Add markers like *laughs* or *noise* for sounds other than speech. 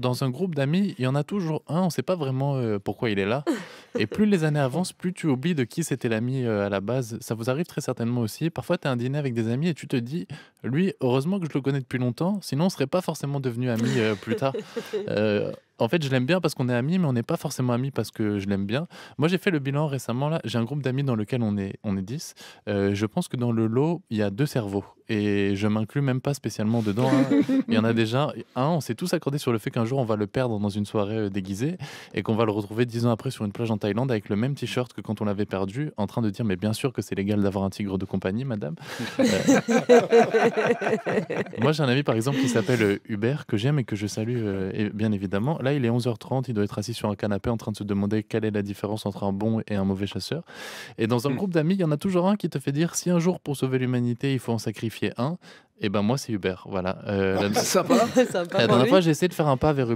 dans un groupe d'amis, il y en a toujours un, on ne sait pas vraiment euh, pourquoi il est là. *laughs* Et plus les années avancent, plus tu oublies de qui c'était l'ami euh, à la base. Ça vous arrive très certainement aussi. Parfois, tu as un dîner avec des amis et tu te dis, lui, heureusement que je le connais depuis longtemps, sinon on ne serait pas forcément devenu ami euh, plus tard. *laughs* en fait, je l'aime bien parce qu'on est amis, mais on n'est pas forcément amis parce que je l'aime bien. Moi, j'ai fait le bilan récemment, J'ai un groupe d'amis dans lequel on est, on est 10. je pense que dans le lot, il y a deux cerveaux et je m'inclus même pas spécialement dedans. Hein. *laughs* Il y en a déjà un, on s'est tous accordés sur le fait qu'un jour on va le perdre dans une soirée euh, déguisée et qu'on va le retrouver dix ans après sur une plage en Thaïlande avec le même t-shirt que quand on l'avait perdu, en train de dire mais bien sûr que c'est légal d'avoir un tigre de compagnie, madame. Euh, *laughs* moi j'ai un ami par exemple qui s'appelle euh, Hubert que j'aime et que je salue bien évidemment. Là il est 11h30, il doit être assis sur un canapé en train de se demander quelle est la différence entre un bon et un mauvais chasseur. Et dans un hmm. groupe d'amis, il y en a toujours un qui te fait dire si un jour pour sauver l'humanité il faut en sacrifier qualifié un, et eh ben moi c'est Hubert Voilà. Euh, ah, la... *laughs* Sympa. La dernière fois, j'ai essayé de faire un pas vers Uber